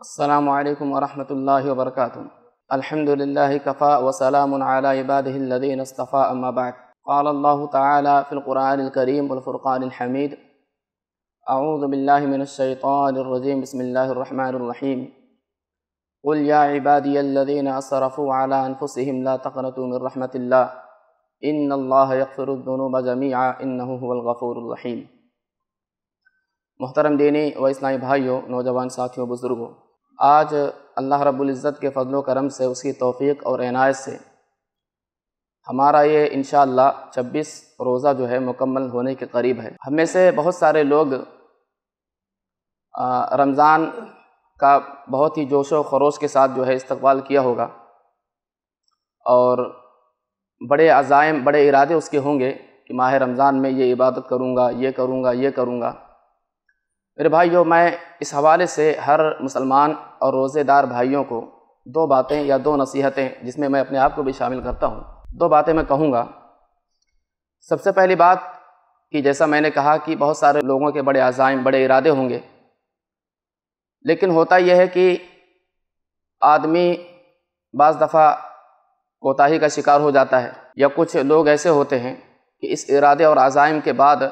السلام عليكم ورحمة الله وبركاته الحمد لله كفاء وسلام على عباده الذين اصطفى أما بعد قال الله تعالى في القرآن الكريم والفرقان الحميد أعوذ بالله من الشيطان الرجيم بسم الله الرحمن الرحيم قل يا عبادي الذين أسرفوا على أنفسهم لا تقنطوا من رحمة الله إن الله يغفر الذنوب جميعا إنه هو الغفور الرحيم محترم دینی و اسلامی بھائیوں نوجوان ساتھیوں بزرگوں आज अल्लाह रब्ज़त के फ़लो करम से उसकी तोफ़ी और इनायत से हमारा ये इन छब्बीस रोज़ा जो है मुकम्मल होने के करीब है हमें से बहुत सारे लोग रमज़ान का बहुत ही जोश व खरोश के साथ जो है इस्तकबाल किया होगा और बड़े अज़ाइम बड़े इरादे उसके होंगे कि माह रमज़ान में ये इबादत करूँगा ये करूँगा ये करूँगा मेरे भाइयों मैं इस हवाले से हर मुसलमान और रोज़ेदार भाइयों को दो बातें या दो नसीहतें जिसमें मैं अपने आप को भी शामिल करता हूँ दो बातें मैं कहूँगा सबसे पहली बात कि जैसा मैंने कहा कि बहुत सारे लोगों के बड़े अज़ाइम बड़े इरादे होंगे लेकिन होता यह है कि आदमी बज़ दफ़ा कोताही का शिकार हो जाता है या कुछ लोग ऐसे होते हैं कि इस इरादे और अज़ाइम के बाद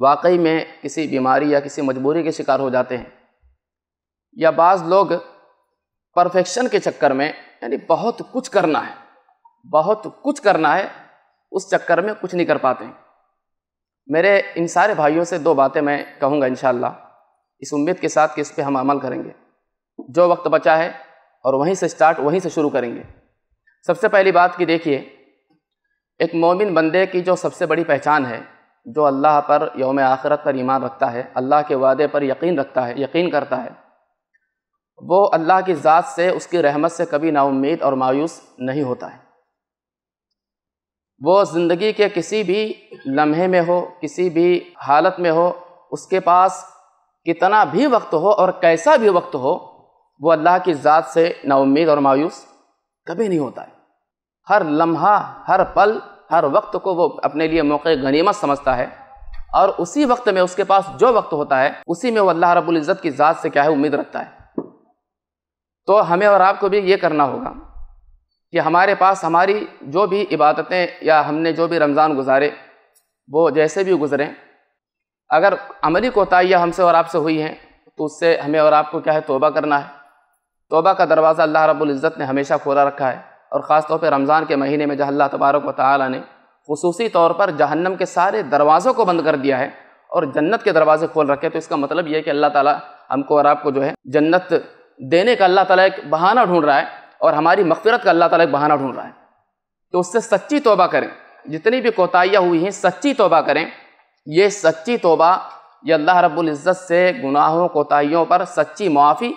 वाकई में किसी बीमारी या किसी मजबूरी के शिकार हो जाते हैं या बाज़ लोग परफेक्शन के चक्कर में यानी बहुत कुछ करना है बहुत कुछ करना है उस चक्कर में कुछ नहीं कर पाते हैं मेरे इन सारे भाइयों से दो बातें मैं कहूँगा इन इस उम्मीद के साथ कि इस पर हम अमल करेंगे जो वक्त बचा है और वहीं से स्टार्ट वहीं से शुरू करेंगे सबसे पहली बात कि देखिए एक मोमिन बंदे की जो सबसे बड़ी पहचान है जो अल्लाह पर योम आखरत पर ईमान रखता है अल्लाह के वादे पर यकीन रखता है यकीन करता है वो अल्लाह की ज़ात से उसकी रहमत से कभी नाउमीद और मायूस नहीं होता है वो ज़िंदगी के किसी भी लम्हे में हो किसी भी हालत में हो उसके पास कितना भी वक्त हो और कैसा भी वक्त हो वो अल्लाह की ज़ात से नाउमीद और मायूस कभी नहीं होता है हर लम्हा हर पल हर वक्त को वो अपने लिए मौके गनीमत समझता है और उसी वक्त में उसके पास जो वक्त होता है उसी में वो अल्लाह रब्बुल इज़्ज़त की ज़ात से क्या है उम्मीद रखता है तो हमें और आपको भी ये करना होगा कि हमारे पास हमारी जो भी इबादतें या हमने जो भी रमज़ान गुजारे वो जैसे भी गुजरें अगर अमली कोताहियाँ हमसे और आपसे हुई हैं तो उससे हमें और आपको क्या है तोबा करना है तोबा का दरवाज़ा अल्लाह रब्बुल इज़्ज़त ने हमेशा खोला रखा है और ख़ास तौर पर रमज़ान के महीने में जहाँ अल्लाह तबारक व ताली ने खसूसी तौर पर जहन्नम के सारे दरवाज़ों को बंद कर दिया है और जन्नत के दरवाज़े खोल रखे तो इसका मतलब यह है कि अल्लाह ताला हमको और आपको जो है जन्नत देने का अल्लाह ताला एक बहाना ढूंढ रहा है और हमारी मफ़रत का अल्लाह ताला एक बहाना ढूंढ रहा है तो उससे सच्ची तोबा करें जितनी भी कोताहियाँ हुई हैं सच्ची तोबा करें ये सच्ची तोबा ये अल्लाह रब्ज़त से गुनाहों कोताहियों पर सच्ची मुआफ़ी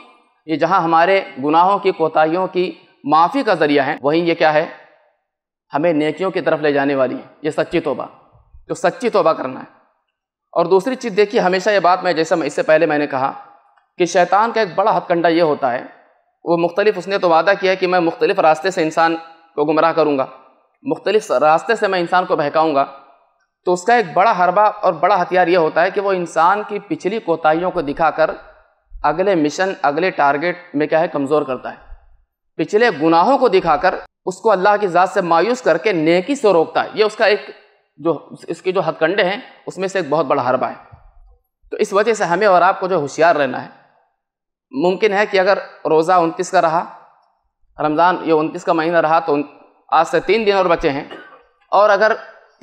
ये जहाँ हमारे गुनाहों की कोताहियों की माफ़ी का ज़रिया है वहीं ये क्या है हमें नेकियों की तरफ ले जाने वाली है ये सच्ची तोबा जो सच्ची तोबा करना है और दूसरी चीज़ देखिए हमेशा ये बात मैं जैसे मैं इससे पहले मैंने कहा कि शैतान का एक बड़ा हथकंडा ये होता है वो मुख्तलिफ उसने तो वादा किया कि मैं मुख्तलिफ रास्ते से इंसान को गुमराह करूँगा मुख्तलिफ रास्ते से मैं इंसान को बहकाऊँगा तो उसका एक बड़ा हरबा और बड़ा हथियार ये होता है कि वो इंसान की पिछली कोताहियों को दिखाकर अगले मिशन अगले टारगेट में क्या है कमज़ोर करता है पिछले गुनाहों को दिखाकर उसको अल्लाह की ज़ात से मायूस करके नेकी से रोकता है ये उसका एक जो इसके जो हथकंडे हैं उसमें से एक बहुत बड़ा हरबा है तो इस वजह से हमें और आपको जो होशियार रहना है मुमकिन है कि अगर रोज़ा उनतीस का रहा रमज़ान ये उनतीस का महीना रहा तो आज से तीन दिन और बचे हैं और अगर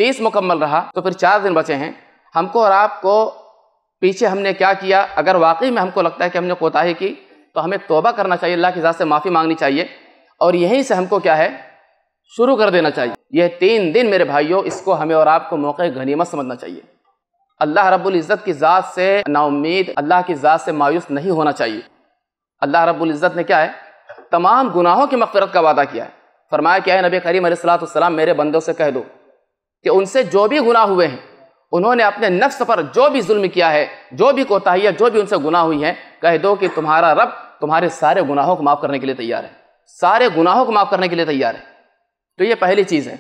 तीस मुकम्मल रहा तो फिर चार दिन बचे हैं हमको और आपको पीछे हमने क्या किया अगर वाकई में हमको लगता है कि हमने कोताही की तो हमें तोबा करना चाहिए अल्लाह की ज़ात से माफ़ी मांगनी चाहिए और यहीं से हमको क्या है शुरू कर देना चाहिए यह तीन दिन मेरे भाइयों इसको हमें और आपको मौके गनीमत समझना चाहिए अल्लाह रब्बुल इज़्ज़त की ज़ात से नाउमीद अल्लाह की ज़ात से मायूस नहीं होना चाहिए अल्लाह रब्बुल इज़्ज़त ने क्या है तमाम गुनाहों की मफफरत का वादा किया है फरमाया क्या है नबी करीम सलाम मेरे बंदों से कह दो कि उनसे जो भी गुनाह हुए हैं उन्होंने अपने नफ्स पर जो भी जुल्म किया है जो भी कोताही है जो भी उनसे गुनाह हुई है कह दो कि तुम्हारा रब तुम्हारे सारे गुनाहों को माफ़ करने के लिए तैयार है सारे गुनाहों को माफ़ करने के लिए तैयार है तो ये पहली चीज़ है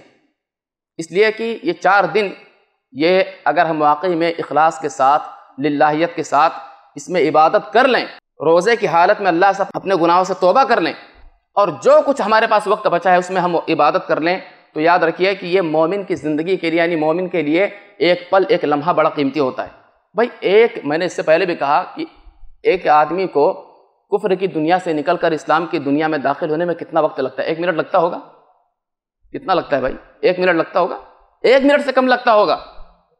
इसलिए कि ये चार दिन ये अगर हम वाकई में अखलास के साथ लाहीत के साथ इसमें इबादत कर लें रोज़े की हालत में अल्लाह से अपने गुनाहों से तोबा कर लें और जो कुछ हमारे पास वक्त बचा है उसमें हम इबादत कर लें तो याद रखिए कि ये मोमिन की ज़िंदगी के लिए यानी मोमिन के लिए एक पल एक लम्हा बड़ा कीमती होता है भाई एक मैंने इससे पहले भी कहा कि एक आदमी को कुफर की दुनिया से निकल कर इस्लाम की दुनिया में दाखिल होने में कितना वक्त लगता है एक मिनट लगता होगा कितना लगता है भाई एक मिनट लगता होगा एक मिनट से कम लगता होगा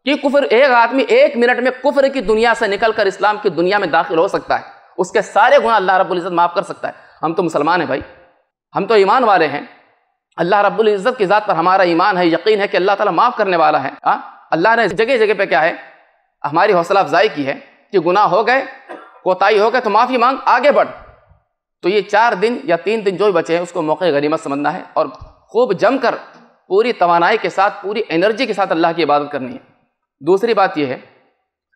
कि कुफर एक आदमी एक मिनट में कुफर की दुनिया से निकल कर इस्लाम की दुनिया में दाखिल हो सकता है उसके सारे गुना अल्लाह रब्बुल इज़्ज़त माफ़ कर सकता है हम तो मुसलमान हैं भाई हम तो ईमान वाले हैं अल्लाह रब्बुल इज़्ज़त की ज़ात पर हमारा ईमान है यकीन है कि अल्लाह ताला माफ़ करने वाला है हाँ? अल्लाह ने जगह जगह पर क्या है हमारी हौसला अफजाई की है कि गुनाह हो गए कोताही हो गया तो माफ़ी मांग आगे बढ़ तो ये चार दिन या तीन दिन जो भी बचे हैं उसको मौके गरीमत समझना है और खूब जम कर पूरी तोानाई के साथ पूरी एनर्जी के साथ अल्लाह की इबादत करनी है दूसरी बात यह है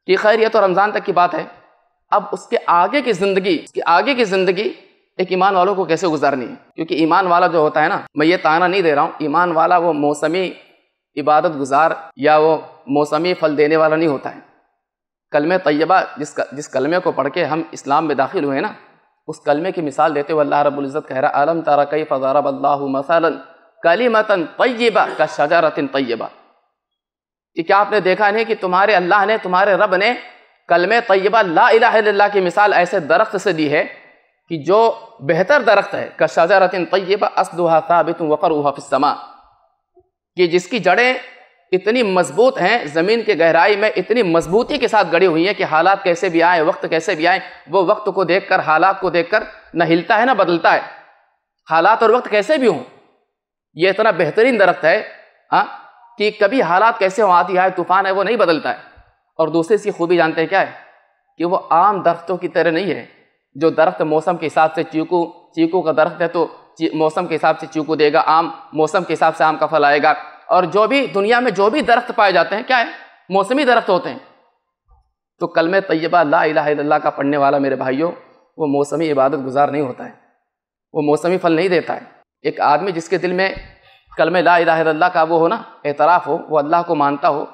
कि खैर यह तो रमज़ान तक की बात है अब उसके आगे की ज़िंदगी उसके आगे की ज़िंदगी एक ईमान वालों को कैसे गुजारनी है क्योंकि ईमान वाला जो होता है ना मैं ये ताना नहीं दे रहा हूँ ईमान वाला वो मौसमी इबादत गुजार या वो मौसमी फल देने वाला नहीं होता है कलम तय्यबा जिस जिस कलमे को पढ़ के हम इस्लाम में दाखिल हुए ना उस कलमे की मिसाल देते हुए अल्लाह रबुल्ज़त कह रहा आलम तारा कई फ़ारब अल्लाह मसालन कलीमतन तय्यबा का शजारतिन तैयबा कि क्या आपने देखा नहीं कि तुम्हारे अल्लाह ने तुम्हारे रब ने कलम तैयबा ला इला की मिसाल ऐसे दरख्त से दी है कि जो बेहतर दरख्त है का शजारतिन तय्यबा असदुहा साबित वफ़र उहाफ़िसमा कि जिसकी जड़ें इतनी मजबूत हैं ज़मीन के गहराई में इतनी मजबूती के साथ गड़ी हुई हैं कि हालात कैसे भी आए वक्त कैसे भी आए वो वक्त को देख कर हालात को देख कर न हिलता है ना बदलता है हालात और वक्त कैसे भी हों ये इतना बेहतरीन दरख्त है हाँ कि कभी हालात कैसे हों आती है तूफ़ान है वो नहीं बदलता है और दूसरी सी खूबी जानते हैं क्या है कि वो आम दरख्तों की तरह नहीं है जो दरख्त मौसम के हिसाब से चीकू चीकू का दरख्त है तो मौसम के हिसाब से चीकू देगा आम मौसम के हिसाब से आम का फल आएगा और जो भी दुनिया में जो भी दरख्त पाए जाते हैं क्या है मौसमी दरख्त होते हैं तो कलम तय्यबा ला इला का पढ़ने वाला मेरे भाइयों वो मौसमी इबादत गुजार नहीं होता है वो मौसमी फल नहीं देता है एक आदमी जिसके दिल में कलम ला इला का वो हो ना एतराफ़ हो वो अल्लाह को मानता हो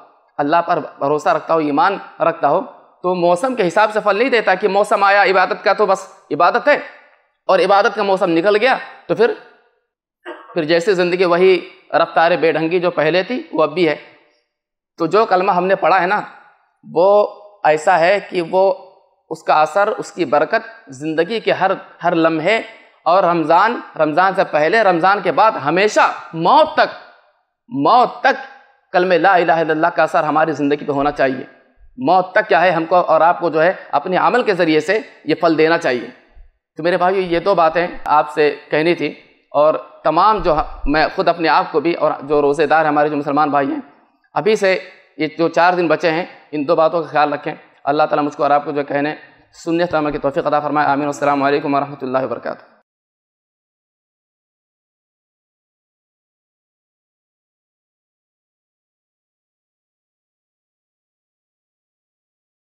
अल्लाह पर भरोसा रखता हो ईमान रखता हो तो मौसम के हिसाब से फल नहीं देता कि मौसम आया इबादत का तो बस इबादत है और इबादत का मौसम निकल गया तो फिर फिर जैसे ज़िंदगी वही रफ्तार बेढंगी जो पहले थी वो अब भी है तो जो कलमा हमने पढ़ा है ना वो ऐसा है कि वो उसका असर उसकी बरकत ज़िंदगी के हर हर लम्हे और रमज़ान रमज़ान से पहले रमज़ान के बाद हमेशा मौत तक मौत तक कलम ला का असर हमारी ज़िंदगी पे होना चाहिए मौत तक क्या है हमको और आपको जो है अपने अमल के ज़रिए से ये फल देना चाहिए तो मेरे भाई ये दो बातें आपसे कहनी थी और तमाम जो मैं ख़ुद अपने आप को भी और जो रोज़ेदार हमारे जो मुसलमान भाई हैं अभी से ये जो चार दिन बचे हैं इन दो बातों का ख्याल रखें अल्लाह ताला मुझको और आपको जो कहने सुनने तमाम की तोफ़ी अदा फरमाए आमीन असल वरम्ह वर्का